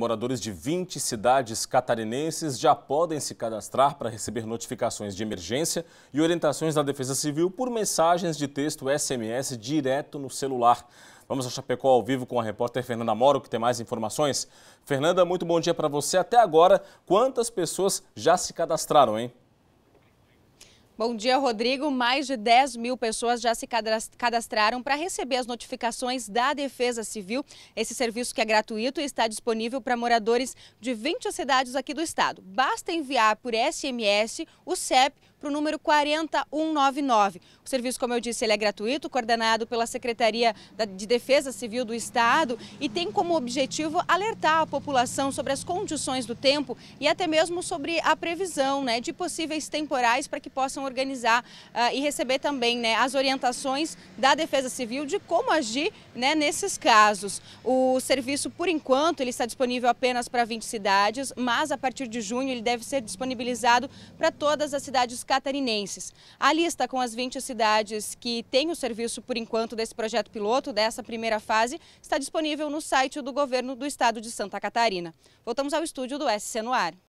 Moradores de 20 cidades catarinenses já podem se cadastrar para receber notificações de emergência e orientações da Defesa Civil por mensagens de texto SMS direto no celular. Vamos a Chapecó ao vivo com a repórter Fernanda Moro, que tem mais informações. Fernanda, muito bom dia para você. Até agora, quantas pessoas já se cadastraram, hein? Bom dia, Rodrigo. Mais de 10 mil pessoas já se cadastraram para receber as notificações da Defesa Civil. Esse serviço que é gratuito e está disponível para moradores de 20 cidades aqui do estado. Basta enviar por SMS o CEP para o número 40199. O serviço, como eu disse, ele é gratuito, coordenado pela Secretaria de Defesa Civil do Estado e tem como objetivo alertar a população sobre as condições do tempo e até mesmo sobre a previsão né, de possíveis temporais para que possam organizar uh, e receber também né, as orientações da Defesa Civil de como agir né, nesses casos. O serviço, por enquanto, ele está disponível apenas para 20 cidades, mas a partir de junho ele deve ser disponibilizado para todas as cidades catarinenses. A lista com as 20 cidades que têm o serviço, por enquanto, desse projeto piloto, dessa primeira fase, está disponível no site do governo do estado de Santa Catarina. Voltamos ao estúdio do SC no Ar.